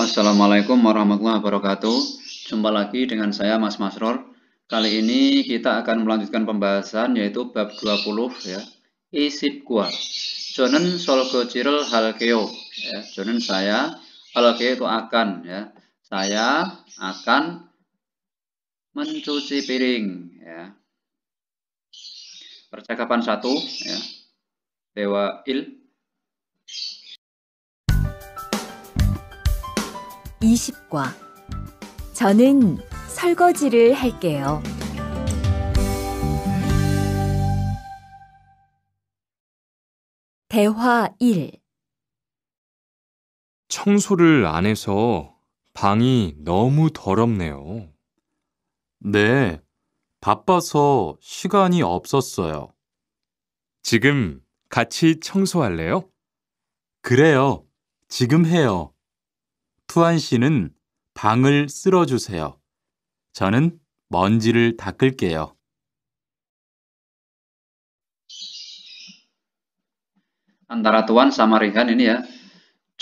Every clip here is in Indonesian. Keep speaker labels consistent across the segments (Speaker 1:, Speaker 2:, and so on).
Speaker 1: Assalamualaikum warahmatullahi wabarakatuh. Jumpa lagi dengan saya Mas Masror. Kali ini kita akan melanjutkan pembahasan yaitu bab 20 ya. Isip gua. Jonen solgojirel halkeo. Ya, jonen saya, halkeo itu akan ya. Saya akan mencuci piring ya. Percakapan satu ya. Dewa il
Speaker 2: 20과 저는 설거지를 할게요. 대화 1 청소를 안 해서 방이 너무 더럽네요. 네, 바빠서 시간이 없었어요. 지금 같이 청소할래요? 그래요. 지금 해요. 투한 씨는 방을 쓸어주세요. 저는 먼지를 닦을게요.
Speaker 1: Antara Tuan sama Rehan ini ya.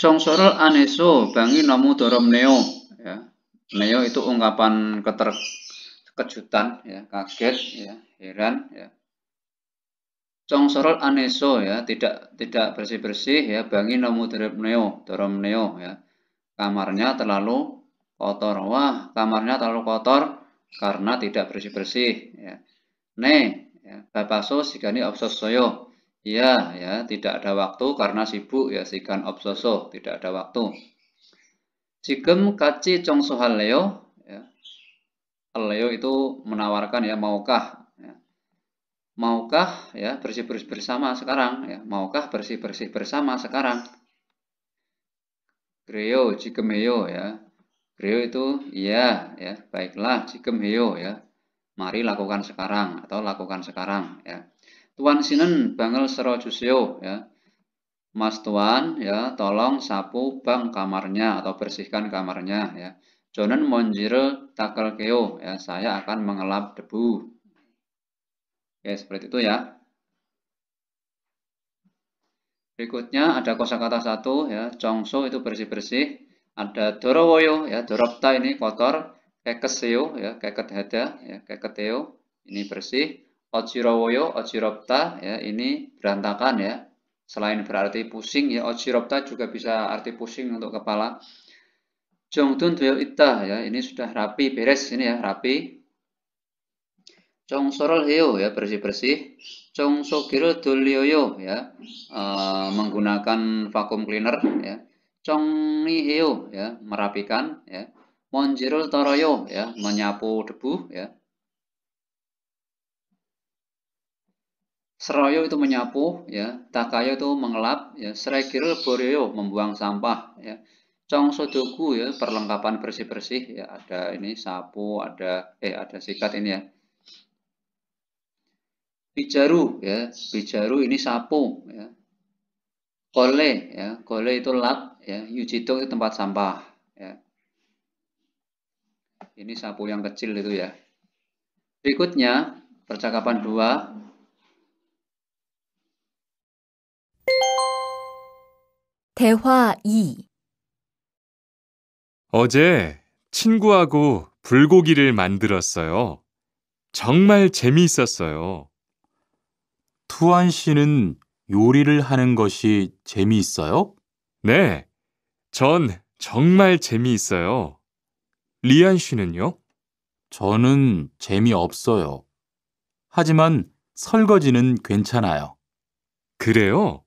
Speaker 1: Chong sorol aneso bangi nomu dorom neo. Ya. Neo itu ungkapan keter kejutan, ya, kaget, ya, heran, ya. Chong sorol aneso ya, tidak tidak bersih bersih ya. Bangi nomu dorom neo, dorom neo ya. kamarnya terlalu kotor. Wah, kamarnya terlalu kotor karena tidak bersih-bersih. Ya. Ne, ya, bapaso sigani obsos soyo. Iya, ya, tidak ada waktu karena sibuk ya sigan obsoso, tidak ada waktu. Jigem kaci sohal leo, ya. Leo itu menawarkan ya maukah ya. Maukah ya bersih-bersih bersama sekarang ya. Maukah bersih-bersih bersama sekarang jika Cikemeo ya. Greo itu iya ya, baiklah Cikemeo ya. Mari lakukan sekarang atau lakukan sekarang ya. Tuan Sinen bangel sero jusio ya. Mas Tuan ya, tolong sapu bang kamarnya atau bersihkan kamarnya ya. Jonen monjire takel keo ya, saya akan mengelap debu. Ya, seperti itu ya. Berikutnya ada kosakata satu ya, congso itu bersih-bersih. Ada dorowoyo ya, dorobta ini kotor. Kekeseo ya, keket ya, keketeo ini bersih. Ojirowoyo, ojirobta ya, ini berantakan ya. Selain berarti pusing ya, ojirobta juga bisa arti pusing untuk kepala. Jongtun dwel ita ya, ini sudah rapi beres ini ya, rapi sorol heo ya bersih-bersih. Congsogiro dolioyo ya e, menggunakan vakum cleaner ya. ni heo ya merapikan ya. Monjirul toroyo ya menyapu debu ya. Seroyo itu menyapu, ya. Takayo itu mengelap, ya. Sregiril boryo membuang sampah, ya. Cong sodoku ya perlengkapan bersih bersih, ya. Ada ini sapu, ada eh ada sikat ini ya. Bijaru ya, bijaru ini sapu ya. Kole ya, kole itu lap ya, yujito itu tempat sampah ya. Ini sapu yang kecil itu ya. Berikutnya percakapan dua.
Speaker 2: 대화 2 어제 친구하고 불고기를 만들었어요. 정말 재미있었어요. 투안 씨는 요리를 하는 것이 재미있어요? 네. 전 정말 재미있어요. 리안 씨는요? 저는 재미없어요. 하지만 설거지는 괜찮아요. 그래요?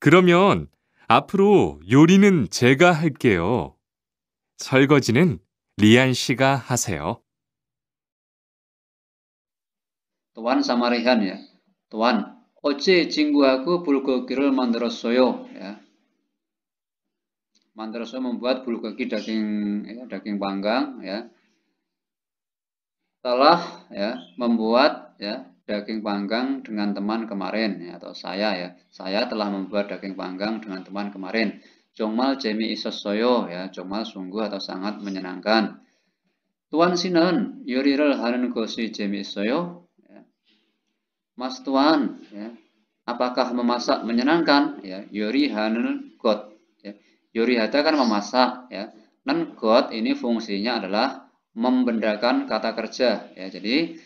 Speaker 2: 그러면 앞으로 요리는 제가 할게요. 설거지는 리안 씨가 하세요.
Speaker 1: 또한 사마리안이야 또한 어찌 친구하고 불고기를 만들었어요. 야. Mantraso membuat bulgogi daging ya, daging panggang ya. Telah ya membuat ya daging panggang dengan teman kemarin ya, atau saya ya. Saya telah membuat daging panggang dengan teman kemarin. Jongmal jemi isosoyo ya. Jongmal sungguh atau sangat menyenangkan. Tuan Sinan, yurirel hanen gosi jemi isoyo. Mas Tuan, ya, apakah memasak menyenangkan? Ya, yuri hanun god. Ya, yuri hata kan memasak. Ya. Nan god ini fungsinya adalah membendakan kata kerja. Ya, jadi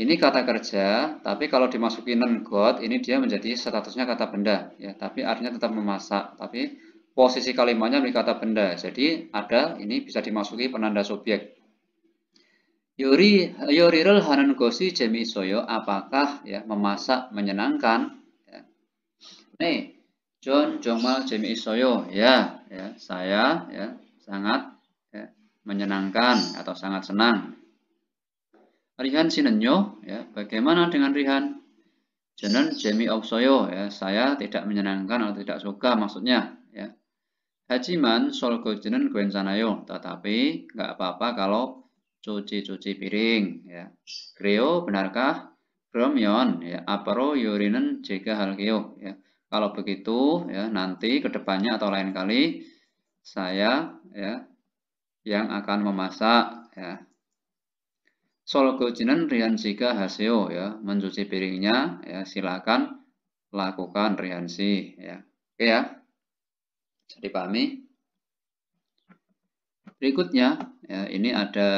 Speaker 1: ini kata kerja, tapi kalau dimasuki Nen god ini dia menjadi statusnya kata benda. Ya, tapi artinya tetap memasak. Tapi posisi kalimatnya menjadi kata benda. Jadi ada ini bisa dimasuki penanda subjek. Yuri yorirul hanan gosi jemi soyo apakah ya memasak menyenangkan? Ya. Nih, John Jongmal jemi soyo ya ya saya ya sangat ya, menyenangkan atau sangat senang. Rihan sinenyo ya bagaimana dengan Rihan? Jenen jemi soyo ya saya tidak menyenangkan atau tidak suka maksudnya ya. Hajiman solgo jenen guen sanayo tetapi nggak apa-apa kalau cuci-cuci piring ya. Kreo benarkah? kromion ya, apero yurinen jika hal kio ya. Kalau begitu ya nanti kedepannya atau lain kali saya ya yang akan memasak ya. solo Solgojinen rian jika hasil ya, mencuci piringnya ya silakan lakukan riansi ya. Oke ya. Jadi pahami? Berikutnya, ya, ini ada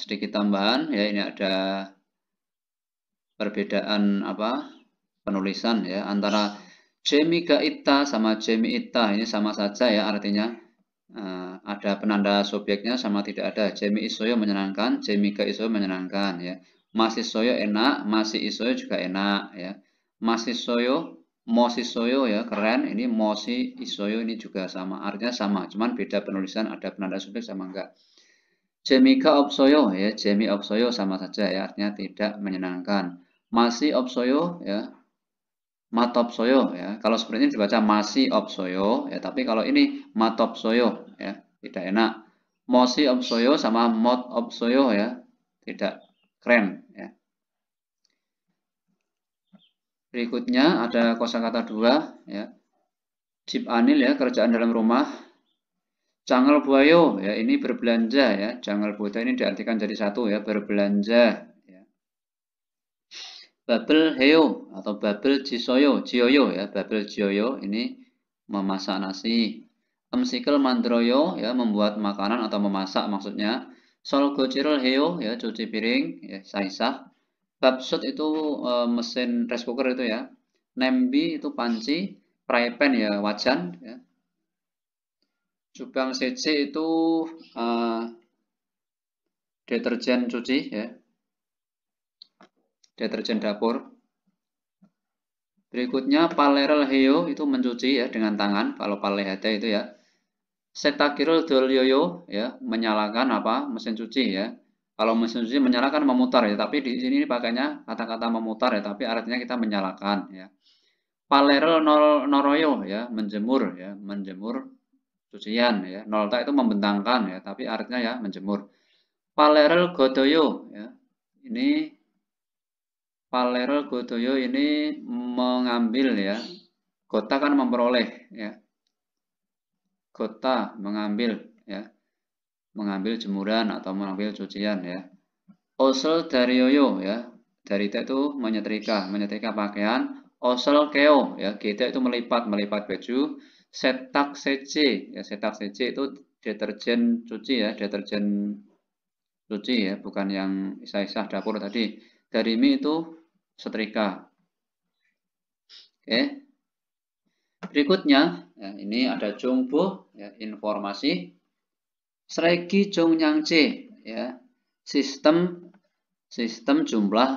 Speaker 1: sedikit tambahan, ya, ini ada perbedaan apa penulisan ya antara Jemi ita sama Jamie Ita ini sama saja ya artinya uh, ada penanda subjeknya sama tidak ada Jemi Isoyo menyenangkan Jamie Isoyo menyenangkan ya masih soyo enak masih Isoyo juga enak ya masih soyo Mosi Soyo ya, keren. Ini Moshi Isoyo ini juga sama, artinya sama, cuman beda penulisan, ada penanda subjek sama enggak. Jemika Opsoyo ya, Jemi Opsoyo sama saja ya, artinya tidak menyenangkan. Masih Opsoyo ya, Matopsoyo ya. Kalau seperti ini dibaca Masih Opsoyo ya, tapi kalau ini Matopsoyo ya, tidak enak. Mosi Opsoyo sama Mot Opsoyo ya, tidak keren ya. Berikutnya ada kosakata dua ya. Jip anil ya kerjaan dalam rumah. Cangal buayo ya ini berbelanja ya. Cangal buta ini diartikan jadi satu ya berbelanja. Ya. Babel Heyo atau babel jisoyo jioyo ya babel jioyo ini memasak nasi. Emsikel mandroyo ya membuat makanan atau memasak maksudnya. Sol gocirol heo ya cuci piring ya saisah Tapshot itu e, mesin rice cooker itu ya. Nembi itu panci, fry pan ya wajan ya. Cubang CC itu e, deterjen cuci ya. Deterjen dapur. Berikutnya palerel heo itu mencuci ya dengan tangan kalau palehete itu ya. Setakirul dolyoyo ya menyalakan apa mesin cuci ya kalau mesin cuci menyalakan memutar ya, tapi di sini pakainya kata-kata memutar ya, tapi artinya kita menyalakan ya. palerel noroyo ya, menjemur ya, menjemur cucian ya. Nolta itu membentangkan ya, tapi artinya ya menjemur. Palerel godoyo ya. Ini Palerel Godoyo ini mengambil ya. Kota kan memperoleh ya. kota mengambil ya mengambil jemuran atau mengambil cucian ya. Osel dari yoyo ya. dari te itu menyetrika, menyetrika pakaian. Osel keo ya. Kita itu melipat, melipat baju. Setak sece ya. Setak sece itu deterjen cuci ya, deterjen cuci ya, bukan yang isah-isah dapur tadi. dari mi itu setrika. Oke. Berikutnya, ya, ini ada jumbo ya, informasi Sreki C ya sistem sistem jumlah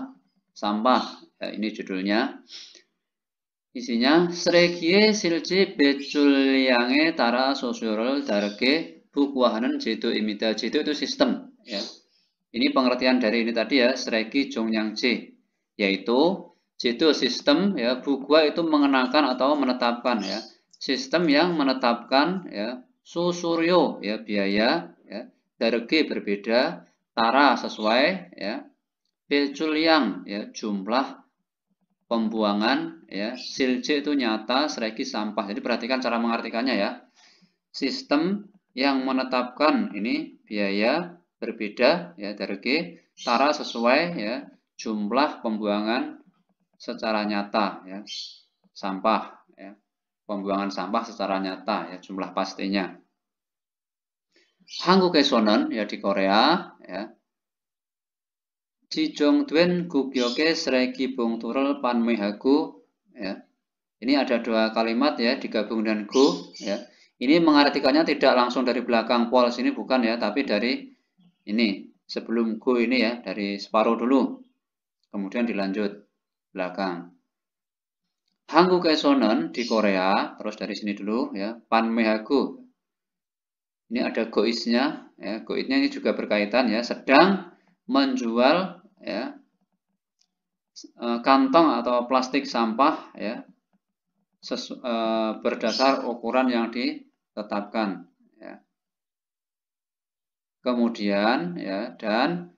Speaker 1: sampah ya, ini judulnya isinya Srekie Silje Beculyange Tara Sosioral Darke Bukwahanan Jitu imita Jitu itu sistem ya ini pengertian dari ini tadi ya Sreki C yaitu Jitu sistem ya Bukwa itu mengenakan atau menetapkan ya sistem yang menetapkan ya susuryo ya biaya ya ke berbeda tara sesuai ya pecul yang ya jumlah pembuangan ya silce itu nyata seregi sampah jadi perhatikan cara mengartikannya ya sistem yang menetapkan ini biaya berbeda ya dari ke tara sesuai ya jumlah pembuangan secara nyata ya sampah ya pembuangan sampah secara nyata ya jumlah pastinya. Hanguk Esonen ya di Korea ya. Jijong Twin Gugyoke Sreki Bung Pan Mehaku ya. Ini ada dua kalimat ya digabung dengan gu. ya. Ini mengartikannya tidak langsung dari belakang pol sini bukan ya, tapi dari ini sebelum gu ini ya dari separuh dulu. Kemudian dilanjut belakang. Hangu Esonen di Korea, terus dari sini dulu ya, Pan Mehaku. Ini ada goisnya, ya, goisnya ini juga berkaitan ya, sedang menjual ya e, kantong atau plastik sampah ya sesu, eh, berdasar ukuran yang ditetapkan ya. Kemudian ya dan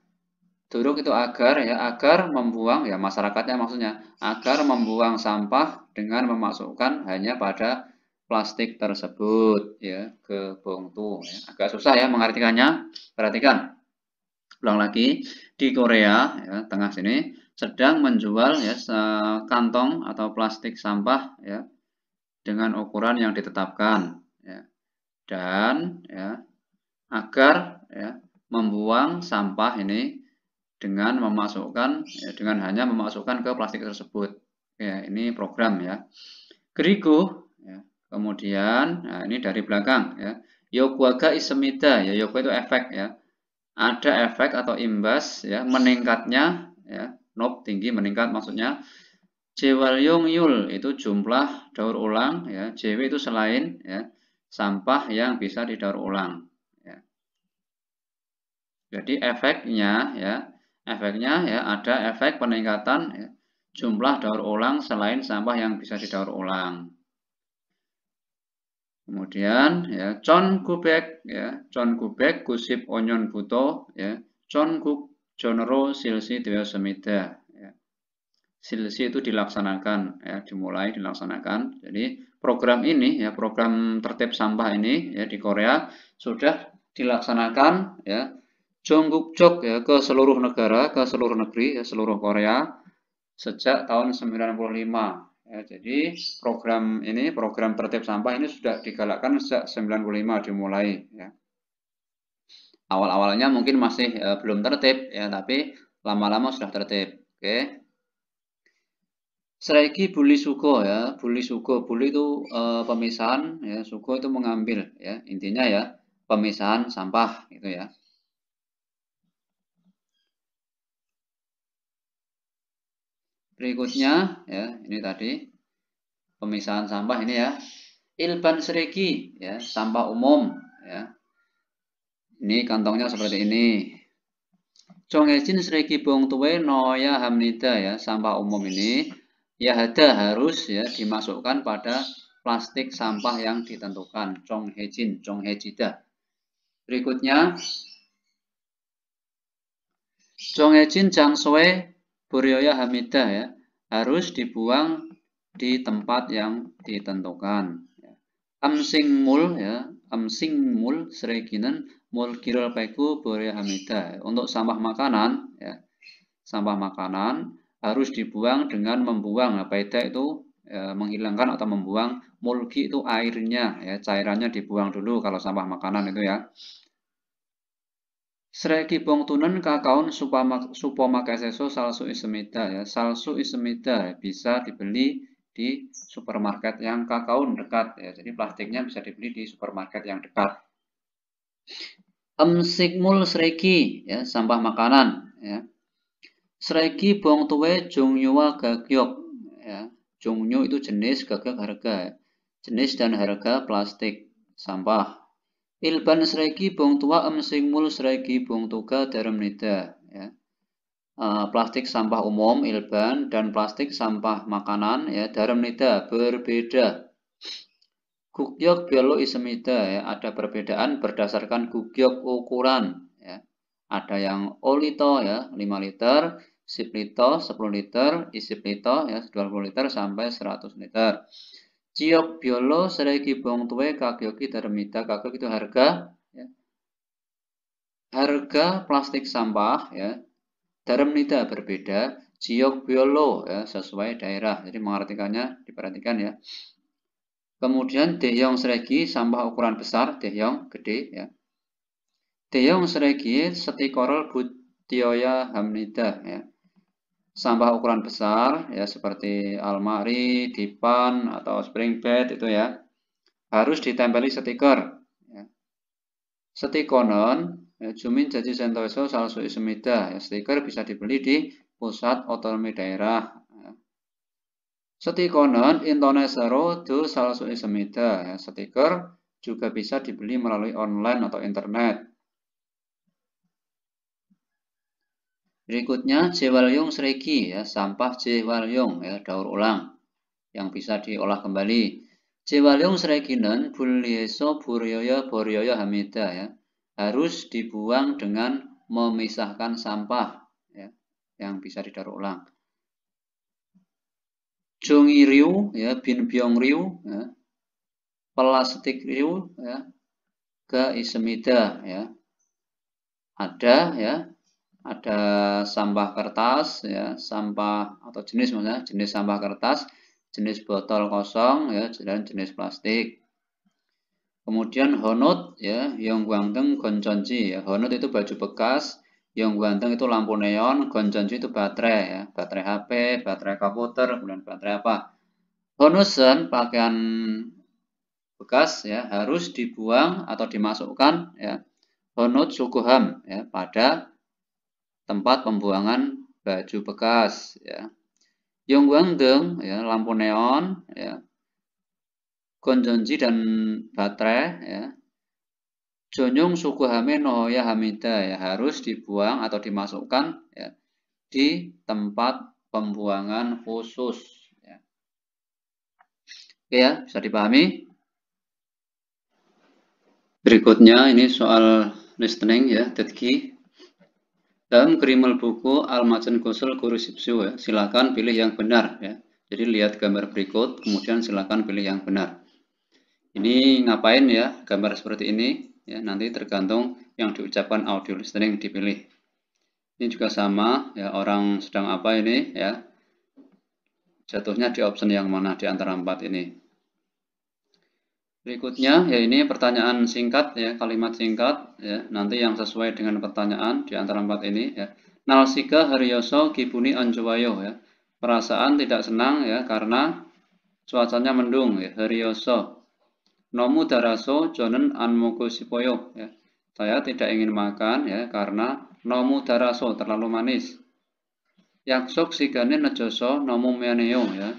Speaker 1: Duruk itu agar ya agar membuang ya masyarakatnya maksudnya agar membuang sampah dengan memasukkan hanya pada plastik tersebut ya ke bongtu ya. agak susah ya mengartikannya perhatikan ulang lagi di Korea ya, tengah sini sedang menjual ya kantong atau plastik sampah ya dengan ukuran yang ditetapkan ya. dan ya agar ya membuang sampah ini dengan memasukkan ya, dengan hanya memasukkan ke plastik tersebut. Ya, ini program ya. Grigo ya. Kemudian nah ini dari belakang ya. Yokuaga isemida ya yoku itu efek ya. Ada efek atau imbas ya meningkatnya ya nop tinggi meningkat maksudnya Jewal yong yul itu jumlah daur ulang ya. JW itu selain ya sampah yang bisa didaur ulang ya. Jadi efeknya ya efeknya ya ada efek peningkatan ya, jumlah daur ulang selain sampah yang bisa didaur ulang. Kemudian ya John Kubek ya con Kubek Kusip Onyon Buto ya John Kuk Jonro Silsi Dewa Semida ya. Silsi itu dilaksanakan ya dimulai dilaksanakan. Jadi program ini ya program tertib sampah ini ya di Korea sudah dilaksanakan ya jongguk Jongguk-jok ya ke seluruh negara, ke seluruh negeri, ya, seluruh Korea sejak tahun 95. Ya, jadi program ini, program tertib sampah ini sudah digalakkan sejak 95 dimulai. Ya. Awal-awalnya mungkin masih eh, belum tertib, ya, tapi lama-lama sudah tertib. Oke. Okay. Seraiki buli suko ya, buli suko, buli itu e, pemisahan, ya, suko itu mengambil, ya, intinya ya pemisahan sampah gitu ya. Berikutnya ya, ini tadi pemisahan sampah ini ya. Ilban seregi, ya, sampah umum ya. Ini kantongnya seperti ini. Chongjin seregi bong tuwe noya hamnida ya, sampah umum ini ya ada harus ya dimasukkan pada plastik sampah yang ditentukan. Chonghejin, Chonghejida. Berikutnya Chonghejin suwe Buryoya Hamidah ya harus dibuang di tempat yang ditentukan. Amsing mul ya, amsing mul sereginen mul kirol peku burya hamida. Untuk sampah makanan ya, sampah makanan harus dibuang dengan membuang apa nah, itu ya, menghilangkan atau membuang mulki itu airnya ya cairannya dibuang dulu kalau sampah makanan itu ya Srekibong tunen kakaun supo makaseso salsu isemita ya. Salsu isemeda ya, bisa dibeli di supermarket yang kakaun dekat ya. Jadi plastiknya bisa dibeli di supermarket yang dekat. Emsikmul sreki ya, sampah makanan ya. Sreki bong tuwe jungyua gagyok ya. Jungyu itu jenis gagak harga. Ya. Jenis dan harga plastik sampah Ilban sreki bong tua em sing mul sreki bong tuga darem nida ya. Uh, plastik sampah umum ilban dan plastik sampah makanan ya darem nida berbeda. Gugyok biolo isemida ya ada perbedaan berdasarkan gugyok ukuran ya. Ada yang olito ya 5 liter, siplito 10 liter, isiplito ya 20 liter sampai 100 liter. Ciok biolo seregi bong tuwe kagyoki termita kagok itu harga ya. harga plastik sampah ya termita berbeda ciok biolo ya, sesuai daerah jadi mengartikannya diperhatikan ya kemudian deyong seregi sampah ukuran besar deyong gede ya deyong seregi koral butioya hamnida ya sampah ukuran besar ya seperti almari, dipan atau spring bed itu ya harus ditempeli stiker. Ya. Stikonon ya, jumin jadi sentoso salso isemida. ya stiker bisa dibeli di pusat otonomi daerah. Ya. Stikonon intonesero do salso isemida. ya stiker juga bisa dibeli melalui online atau internet. Berikutnya Jewalyong sreki ya, sampah Jewalyong ya, daur ulang yang bisa diolah kembali. Jewalyong Sreginen bulieso Buryoyo Boryoyo Hamida ya, harus dibuang dengan memisahkan sampah ya, yang bisa didaur ulang. Jungi riu ya, Bin biong riu ya, Plastik riu ya, ke Isemida ya. Ada ya, ada sampah kertas ya sampah atau jenis maksudnya jenis sampah kertas jenis botol kosong ya dan jenis plastik kemudian honot ya yang ganteng gonjonji ya honot itu baju bekas yang ganteng itu lampu neon gonjonji itu baterai ya baterai HP baterai komputer kemudian baterai apa honusen pakaian bekas ya harus dibuang atau dimasukkan ya honot sukuham ya pada tempat pembuangan baju bekas ya. Yonggwangdeung ya, lampu neon ya. Gonjonji dan baterai ya. Jonyong Sukuhame Nohoya Hamida ya harus dibuang atau dimasukkan ya, di tempat pembuangan khusus ya. Oke ya, bisa dipahami? Berikutnya ini soal listening ya, Tetki. Dalam krimel buku Al-Majin Guru Sipsu, ya, silakan pilih yang benar ya. Jadi lihat gambar berikut, kemudian silakan pilih yang benar. Ini ngapain ya gambar seperti ini? Ya, nanti tergantung yang diucapkan audio listening dipilih. Ini juga sama ya orang sedang apa ini ya. Jatuhnya di option yang mana di antara empat ini. Berikutnya ya ini pertanyaan singkat ya, kalimat singkat ya, nanti yang sesuai dengan pertanyaan di antara empat ini ya. Nalsika Haryoso Kibuni Anjowayo ya. Perasaan tidak senang ya karena cuacanya mendung ya, Haryoso. Nomu daraso jonen Anmoku sipoyo ya. Saya tidak ingin makan ya karena nomu daraso terlalu manis. Yaksok sigane nejoso nomu mianeo ya.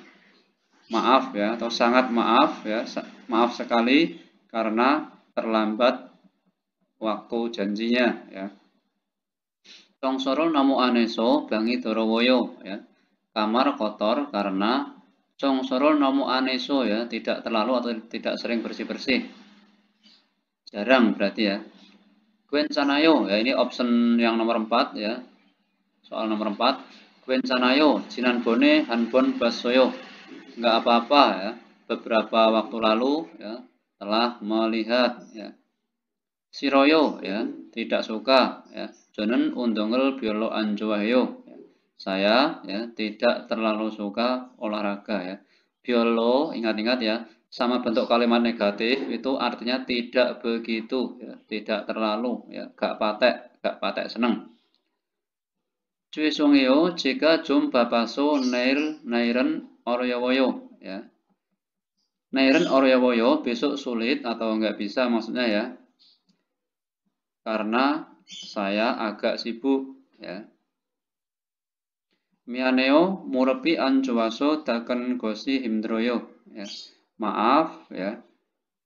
Speaker 1: Maaf ya atau sangat maaf ya maaf sekali karena terlambat waktu janjinya ya. Tongsoro namu aneso bangi dorowoyo ya. Kamar kotor karena tongsoro namu aneso ya tidak terlalu atau tidak sering bersih-bersih. Jarang berarti ya. Gwen sanayo ya ini option yang nomor 4 ya. Soal nomor 4 Gwen sanayo jinan bone hanbon basoyo. Enggak apa-apa ya beberapa waktu lalu ya, telah melihat ya. Siroyo ya, tidak suka ya. Jonen undongel biolo anjuahyo. Ya. Saya ya tidak terlalu suka olahraga ya. Biolo ingat-ingat ya, sama bentuk kalimat negatif itu artinya tidak begitu ya, tidak terlalu ya, gak patek, gak patek seneng. cuy sungyo jika jum bapaso nair nairen oryowoyo ya Nairen Oryawoyo besok sulit atau nggak bisa maksudnya ya. Karena saya agak sibuk ya. Mianeo murepi anjuwaso daken gosi himdroyo ya. Maaf ya.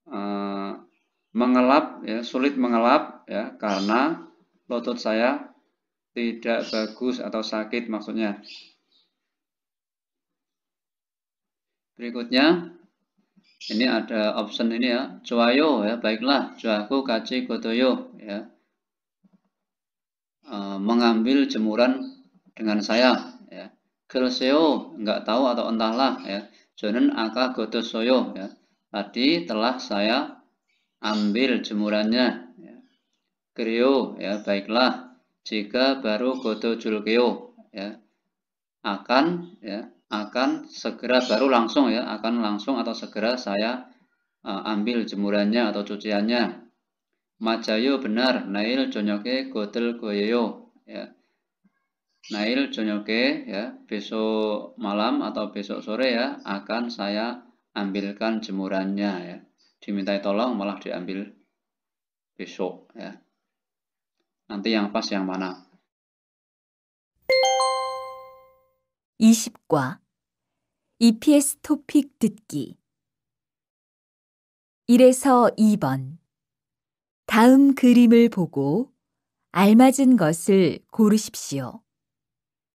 Speaker 1: Uh, mengelap ya, sulit mengelap ya karena lutut saya tidak bagus atau sakit maksudnya. Berikutnya ini ada option ini ya cuayo ya baiklah cuaku kaci kotoyo ya e, mengambil jemuran dengan saya ya Kelseo nggak tahu atau entahlah ya jonen aka gotosoyo ya tadi telah saya ambil jemurannya ya. krio ya baiklah jika baru goto julkeo ya akan ya akan segera baru langsung ya akan langsung atau segera saya uh, ambil jemurannya atau cuciannya majayo benar nail jonyoke godel goyeyo ya nail jonyoke ya besok malam atau besok sore ya akan saya ambilkan jemurannya ya dimintai tolong malah diambil besok ya nanti yang pas yang mana
Speaker 2: 20과 EPS 토픽 듣기 1에서 2번 다음 그림을 보고 알맞은 것을 고르십시오.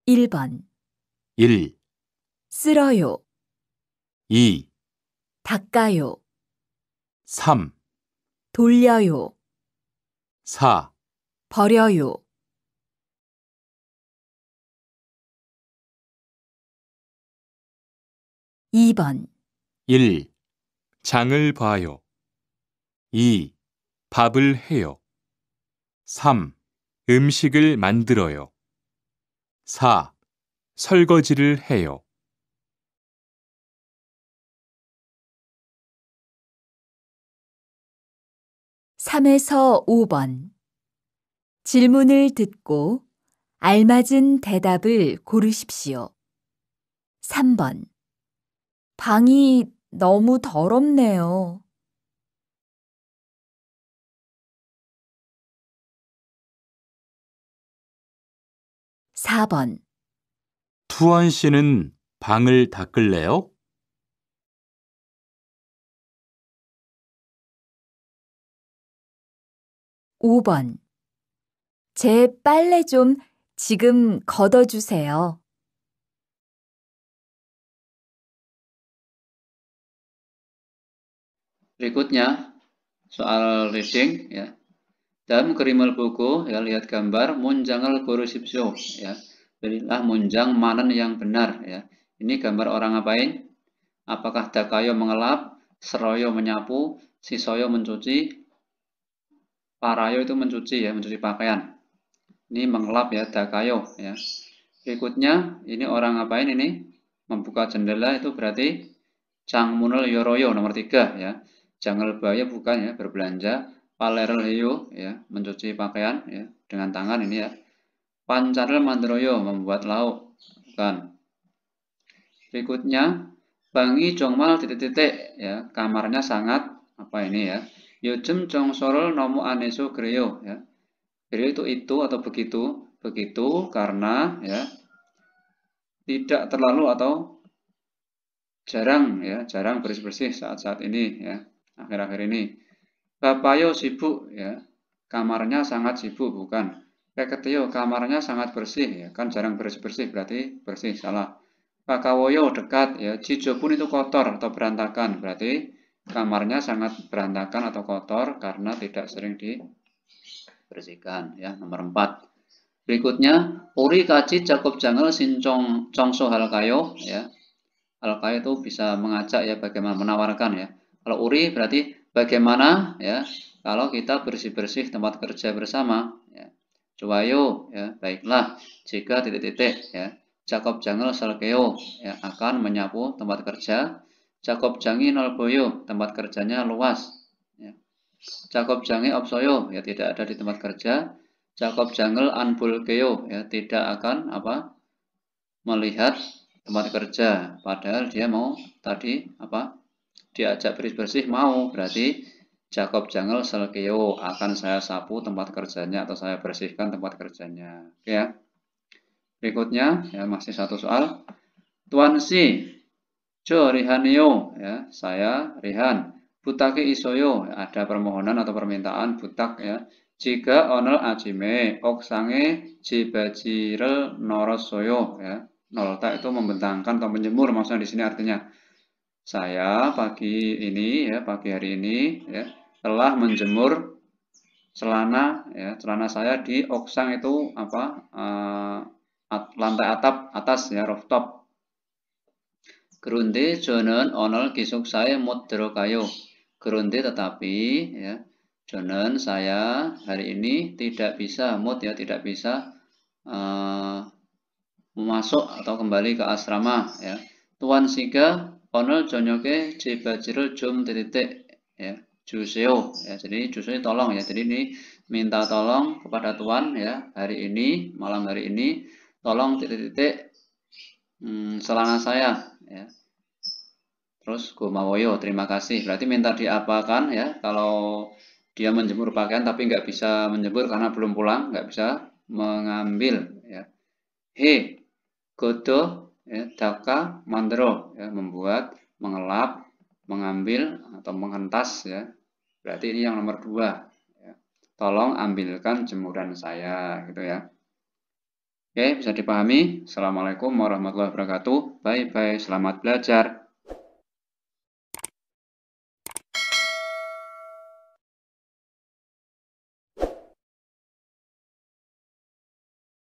Speaker 2: 1번 1, 쓸어요, 2, 닦아요, 3, 돌려요, 4, 버려요. 2번 1. 장을 봐요. 2. 밥을 해요. 3. 음식을 만들어요. 4. 설거지를 해요. 3에서 5번 질문을 듣고 알맞은 대답을 고르십시오. 3번 방이 너무 더럽네요. (4번) 투원 씨는 방을 닦을래요? (5번) 제 빨래 좀 지금 걷어주세요.
Speaker 1: Berikutnya soal reading ya. Dalam kerimal buku ya lihat gambar munjangal guru sipsyo ya. Berilah munjang manan yang benar ya. Ini gambar orang ngapain? Apakah dakayo mengelap, seroyo menyapu, sisoyo mencuci, parayo itu mencuci ya, mencuci pakaian. Ini mengelap ya, dakayo ya. Berikutnya, ini orang ngapain ini? Membuka jendela itu berarti cang munal Yoroyo nomor tiga ya. Jangan ya bukan ya berbelanja. Palerel heyo ya mencuci pakaian ya dengan tangan ini ya. Pancarel mandroyo membuat lauk kan. Berikutnya Bangi Jongmal titik-titik ya kamarnya sangat apa ini ya. yojem Jong nomu Nomo Aneso Greyo ya. jadi itu itu atau begitu begitu karena ya tidak terlalu atau jarang ya jarang bersih-bersih saat-saat ini ya akhir-akhir ini. Bapak Yo sibuk ya, kamarnya sangat sibuk bukan. Peketio kamarnya sangat bersih ya, kan jarang bersih-bersih berarti bersih salah. Pakawoyo dekat ya, Cijo pun itu kotor atau berantakan berarti kamarnya sangat berantakan atau kotor karena tidak sering dibersihkan ya nomor empat. Berikutnya, uri kaji cakup Jangel sin cong, congso hal ya. Halkayo itu bisa mengajak ya bagaimana menawarkan ya. Kalau uri berarti bagaimana ya kalau kita bersih-bersih tempat kerja bersama ya. Cuwayo ya baiklah jika titik-titik ya Jakob Jangel Salkeo ya akan menyapu tempat kerja Jakob Jangi Nolboyo tempat kerjanya luas ya. Jakob Jangi Opsoyo ya tidak ada di tempat kerja Jakob Jangel Anbulkeo ya tidak akan apa melihat tempat kerja padahal dia mau tadi apa diajak bersih-bersih mau berarti Jacob Jangel Selkeo akan saya sapu tempat kerjanya atau saya bersihkan tempat kerjanya ya berikutnya ya masih satu soal Tuan Si Jo Rihanio ya saya Rihan Butake Isoyo ada permohonan atau permintaan butak ya jika onel ajime oksange jibajirel norosoyo ya nolta itu membentangkan atau menjemur maksudnya di sini artinya saya pagi ini ya pagi hari ini ya telah menjemur celana ya celana saya di oksang itu apa uh, at, lantai atap atas ya rooftop Grunde jonen onol kisuk saya modero kayo Grunde tetapi ya jonen saya hari ini tidak bisa mod ya tidak bisa uh, eh, masuk atau kembali ke asrama ya Tuan Siga 오늘 저녁에 제 바지를 좀 드릴때 ya 주세요 ya jadi 주세요 tolong ya jadi ini minta tolong kepada Tuhan ya hari ini malam hari ini tolong titik-titik hmm, selana saya ya terus kumawoyo terima kasih berarti minta diapakan ya kalau dia menjemur pakaian tapi nggak bisa menjemur karena belum pulang nggak bisa mengambil ya he goto ya, daka mandro ya, membuat mengelap mengambil atau menghentas ya berarti ini yang nomor dua ya. tolong ambilkan jemuran saya gitu ya oke bisa dipahami assalamualaikum warahmatullahi wabarakatuh bye bye selamat belajar